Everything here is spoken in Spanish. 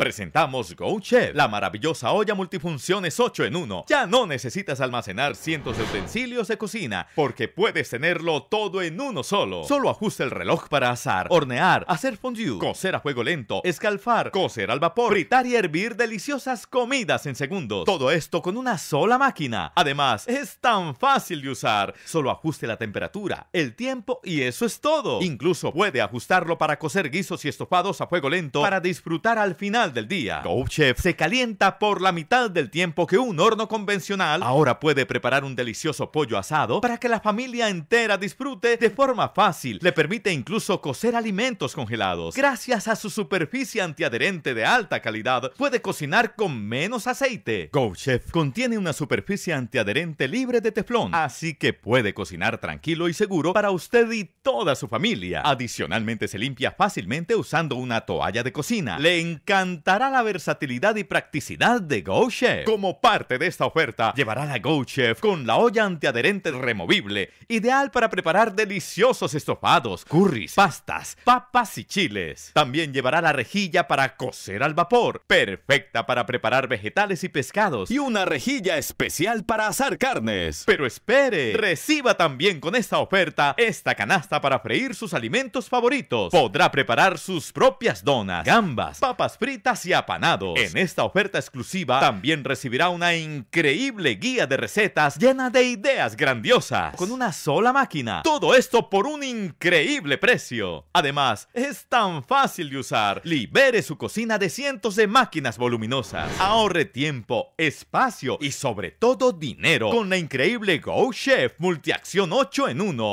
Presentamos Go la maravillosa olla multifunciones 8 en 1. Ya no necesitas almacenar cientos de utensilios de cocina, porque puedes tenerlo todo en uno solo. Solo ajusta el reloj para asar, hornear, hacer fondue, cocer a fuego lento, escalfar, cocer al vapor, fritar y hervir deliciosas comidas en segundos. Todo esto con una sola máquina. Además, es tan fácil de usar. Solo ajuste la temperatura, el tiempo y eso es todo. Incluso puede ajustarlo para cocer guisos y estofados a fuego lento para disfrutar al final del día. GoChef se calienta por la mitad del tiempo que un horno convencional. Ahora puede preparar un delicioso pollo asado para que la familia entera disfrute de forma fácil. Le permite incluso cocer alimentos congelados. Gracias a su superficie antiadherente de alta calidad, puede cocinar con menos aceite. GoChef contiene una superficie antiadherente libre de teflón, así que puede cocinar tranquilo y seguro para usted y toda su familia. Adicionalmente se limpia fácilmente usando una toalla de cocina. Le encanta la versatilidad y practicidad de Go Como parte de esta oferta, llevará la Go con la olla antiadherente removible, ideal para preparar deliciosos estofados, curries, pastas, papas y chiles. También llevará la rejilla para cocer al vapor, perfecta para preparar vegetales y pescados, y una rejilla especial para asar carnes. Pero espere, reciba también con esta oferta esta canasta para freír sus alimentos favoritos. Podrá preparar sus propias donas, gambas, papas fritas y apanados. En esta oferta exclusiva también recibirá una increíble guía de recetas llena de ideas grandiosas con una sola máquina. Todo esto por un increíble precio. Además, es tan fácil de usar. Libere su cocina de cientos de máquinas voluminosas. Ahorre tiempo, espacio y sobre todo dinero con la increíble Go Chef Multiacción 8 en 1.